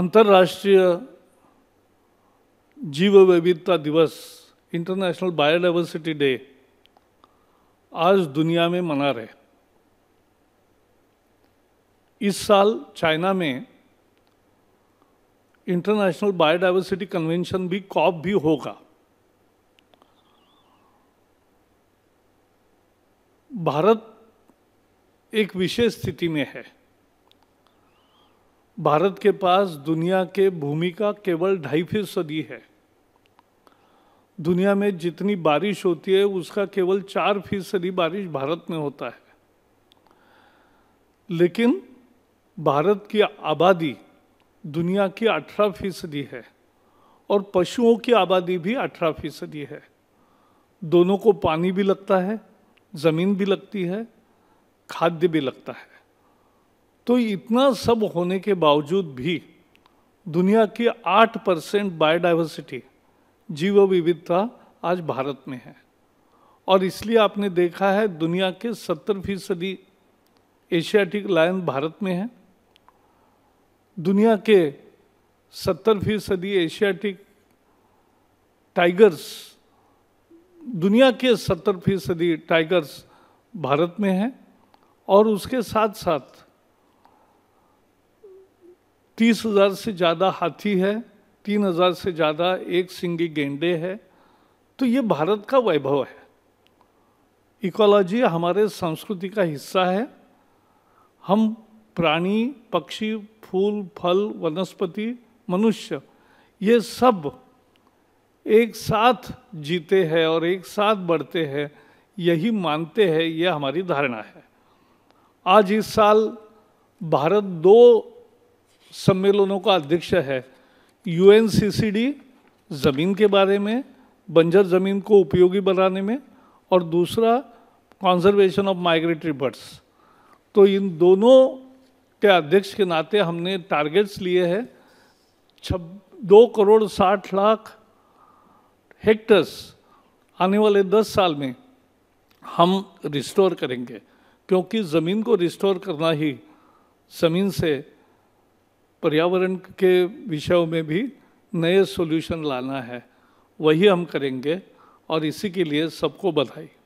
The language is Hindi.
अंतर्राष्ट्रीय जीव विविधता दिवस इंटरनेशनल बायोडाइवर्सिटी डे आज दुनिया में मना रहे इस साल चाइना में इंटरनेशनल बायोडाइवर्सिटी कन्वेंशन भी कॉप भी होगा भारत एक विशेष स्थिति में है भारत के पास दुनिया के भूमि का केवल ढाई फीसदी है दुनिया में जितनी बारिश होती है उसका केवल चार फीसदी बारिश भारत में होता है लेकिन भारत की आबादी दुनिया की अठारह फीसदी है और पशुओं की आबादी भी अठारह फीसदी है दोनों को पानी भी लगता है ज़मीन भी लगती है खाद्य भी लगता है तो इतना सब होने के बावजूद भी दुनिया की आठ परसेंट बायोडाइवर्सिटी जीव विविधता आज भारत में है और इसलिए आपने देखा है दुनिया के सत्तर फीसदी एशियाटिक लायन भारत में है दुनिया के सत्तर फीसदी एशियाटिक टाइगर्स दुनिया के सत्तर फीसदी टाइगर्स भारत में हैं और उसके साथ साथ तीस हज़ार से ज़्यादा हाथी है तीन हज़ार से ज़्यादा एक सिंगी गेंडे है तो ये भारत का वैभव है इकोलॉजी हमारे संस्कृति का हिस्सा है हम प्राणी पक्षी फूल फल वनस्पति मनुष्य ये सब एक साथ जीते हैं और एक साथ बढ़ते हैं यही मानते हैं यह हमारी धारणा है आज इस साल भारत दो सम्मेलनों का अध्यक्ष है यूएनसीसीडी ज़मीन के बारे में बंजर ज़मीन को उपयोगी बनाने में और दूसरा कॉन्जर्वेशन ऑफ माइग्रेटरी बर्ड्स तो इन दोनों के अध्यक्ष के नाते हमने टारगेट्स लिए हैं छब दो करोड़ साठ लाख हेक्टर्स आने वाले दस साल में हम रिस्टोर करेंगे क्योंकि ज़मीन को रिस्टोर करना ही ज़मीन से पर्यावरण के विषयों में भी नए सॉल्यूशन लाना है वही हम करेंगे और इसी के लिए सबको बधाई